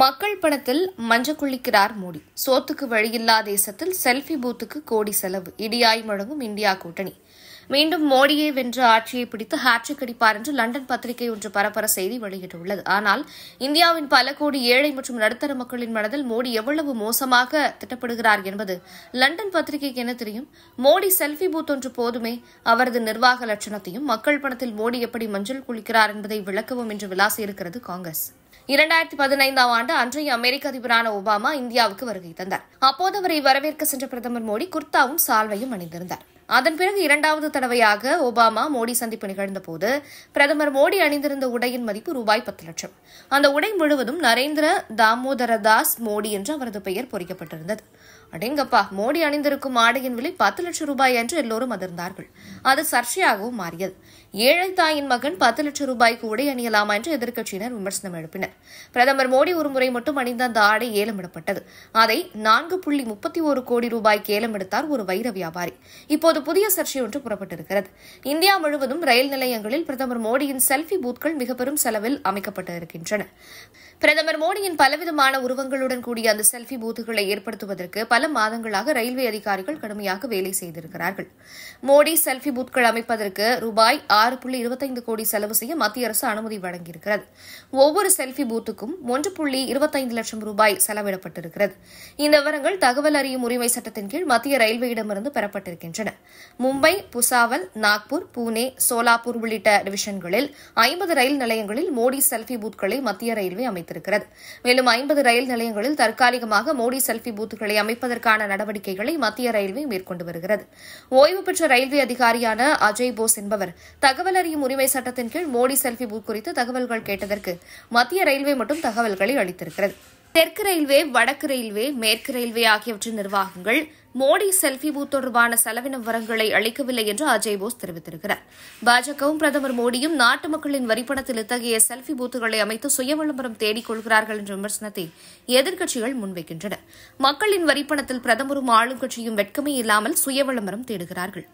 மக்கள் பணத்தில் மஞ்சள் குளிக்கிறார் மோடி சோத்துக்கு வழியில்லா தேசத்தில் செல்ஃபி பூத்துக்கு கோடி செலவு இடியாய் முழங்கும் இந்தியா கூட்டணி மீண்டும் மோடியே வென்று ஆட்சியை பிடித்து ஹாட்ரிக் அடிப்பார் என்று லண்டன் பத்திரிகை ஒன்று பரபர செய்தி வெளியிட்டுள்ளது ஆனால் இந்தியாவின் பல கோடி ஏழை மற்றும் நடுத்தர மக்களின் மனதில் மோடி எவ்வளவு மோசமாக திட்டப்படுகிறார் என்பது லண்டன் பத்திரிகைக்கு என தெரியும் மோடி செல்ஃபி பூத் ஒன்று போதுமே அவரது நிர்வாக லட்சணத்தையும் மக்கள் பணத்தில் மோடி எப்படி மஞ்சள் குளிக்கிறார் என்பதை விளக்கவும் என்று விளாசி இருக்கிறது காங்கிரஸ் இரண்டாயிரத்தி பதினைந்தாம் ஆண்டு அன்றைய அமெரிக்க அதிபரான ஒபாமா இந்தியாவுக்கு வருகை தந்தார் அப்போது அவரை வரவேற்க சென்ற பிரதமர் மோடி குர்தாவும் சால்வையும் அணிந்திருந்தார் அதன் பிறகு இரண்டாவது தடவையாக ஒபாமா மோடி சந்திப்பு நிகழ்ந்த போது பிரதமர் மோடி அணிந்திருந்த உடையின் மதிப்பு ரூபாய் பத்து லட்சம் அந்த உடை முழுவதும் நரேந்திர தாமோதரதாஸ் மோடி என்று அவரது பெயர் பொறிக்கப்பட்டிருந்தது அடேங்கப்பா மோடி அணிந்திருக்கும் ஆடையின் விலை பத்து லட்சம் ரூபாய் என்று எல்லோரும் அதிர்ந்தார்கள் அது சர்ச்சையாகவும் மாறியது ஏழை தாயின் மகன் பத்து லட்சம் ரூபாய்க்கு உடை அணியலாமா என்று எதிர்க்கட்சியினர் விமர்சனம் எழுப்பினர் பிரதமர் மோடி ஒரு முறை மட்டும் அணிந்த அந்த ஆடை ஏலமிடப்பட்டது அதை நான்கு புள்ளி முப்பத்தி ஒரு கோடி ரூபாய்க்கு எடுத்தார் ஒரு வைர வியாபாரி இப்போது புதிய சர்ச்சை ஒன்று புறப்பட்டிருக்கிறது இந்தியா முழுவதும் ரயில் நிலையங்களில் பிரதமர் மோடியின் செல்ஃபி பூத்கள் மிக பெரும் செலவில் அமைக்கப்பட்டு இருக்கின்றன பிரதமர் மோடியின் பலவிதமான உருவங்களுடன் கூடிய அந்த செல்ஃபி பூத்துகளை ஏற்படுத்துவதற்கு பல பல மாதங்களாக ரயில்வே அதிகாரிகள் கடுமையாக வேலை செய்திருக்கிறார்கள் மோடி செல்ஃபி பூத்கள் அமைப்பதற்கு ரூபாய் ஆறு புள்ளி இருபத்தைந்து கோடி செலவு செய்ய மத்திய அரசு அனுமதி வழங்கியிருக்கிறது ஒவ்வொரு செல்ஃபி பூத்துக்கும் ஒன்று புள்ளி இருபத்தைந்து லட்சம் ரூபாய் செலவிடப்பட்டிருக்கிறது இந்த விவரங்கள் தகவல் அறியும் உரிமை சட்டத்தின் கீழ் மத்திய ரயில்வேயிடமிருந்து பெறப்பட்டிருக்கின்றன மும்பை புசாவல் நாக்பூர் புனே சோலாப்பூர் உள்ளிட்ட டிவிஷன்களில் ஐம்பது ரயில் நிலையங்களில் மோடி செல்ஃபி பூத்களை மத்திய ரயில்வே அமைத்திருக்கிறது மேலும் ஐம்பது ரயில் நிலையங்களில் தற்காலிகமாக மோடி செல்ஃபி பூத்துகளை அமைப்பது குறைப்பதற்கான நடவடிக்கைகளை மத்திய ரயில்வே மேற்கொண்டு வருகிறது ஓய்வு பெற்ற ரயில்வே அதிகாரியான அஜய் போஸ் என்பவர் தகவல் அறியும் உரிமை சட்டத்தின் கீழ் மோடி செல்பி பூ குறித்து தகவல்கள் கேட்டதற்கு மத்திய ரயில்வே மட்டும் தகவல்களை அளித்திருக்கிறது தெற்கு ரயில்வே வடக்கு ரயில்வே மேற்கு ரயில்வே ஆகியவற்றின் நிர்வாகங்கள் மோடி செல்ஃபி பூத் தொடர்பான செலவின விவரங்களை அளிக்கவில்லை என்று அஜய் போஸ் தெரிவித்திருக்கிறார் பாஜகவும் பிரதமர் மோடியும் நாட்டு மக்களின் வரிப்பணத்தில் இத்தகைய செல்ஃபி பூத்துகளை அமைத்து சுய விளம்பரம் கொள்கிறார்கள் என்ற விமர்சனத்தை எதிர்க்கட்சிகள் முன்வைக்கின்றன மக்களின் வரிப்பணத்தில் பிரதமரும் ஆளும் கட்சியும் வெட்கமே இல்லாமல் சுய விளம்பரம் தேடுகிறார்கள்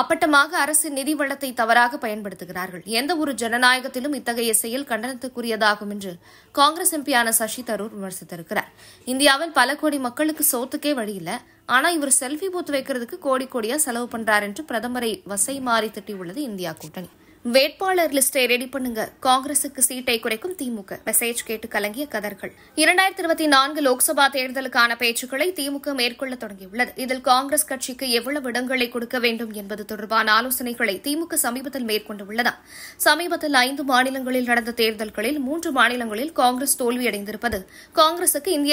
அப்பட்டமாக அரசின் நிதி வளத்தை தவறாக பயன்படுத்துகிறார்கள் எந்த ஒரு ஜனநாயகத்திலும் இத்தகைய செயல் கண்டனத்துக்குரியதாகும் என்று காங்கிரஸ் எம்பியான சசி தரூர் விமர்சித்திருக்கிறார் இந்தியாவில் பல கோடி மக்களுக்கு சோத்துக்கே வழியில்லை ஆனா இவர் செல்ஃபி பூத் வைக்கிறதுக்கு கோடி கோடியா செலவு பண்றார் என்று பிரதமரை வசை மாறி திட்டியுள்ளது இந்தியா கூட்டணி வேட்பாளர் லிஸ்டை ரெடி பண்ணுங்க காங்கிரசுக்கு சீட்டை குறைக்கும் திமுக மெசேஜ் கேட்டு கலங்கிய கதர்கள் இரண்டாயிரத்தி இருபத்தி நான்கு லோக்சபா தேர்தலுக்கான பேச்சுக்களை திமுக மேற்கொள்ள தொடங்கியுள்ளது இதில் காங்கிரஸ் கட்சிக்கு எவ்வளவு இடங்களை கொடுக்க வேண்டும் என்பது தொடர்பான ஆலோசனைகளை திமுக சமீபத்தில் மேற்கொண்டுள்ளதா சமீபத்தில் ஐந்து மாநிலங்களில் நடந்த தேர்தல்களில் மூன்று மாநிலங்களில் காங்கிரஸ் தோல்வியடைந்திருப்பது காங்கிரசுக்கு இந்திய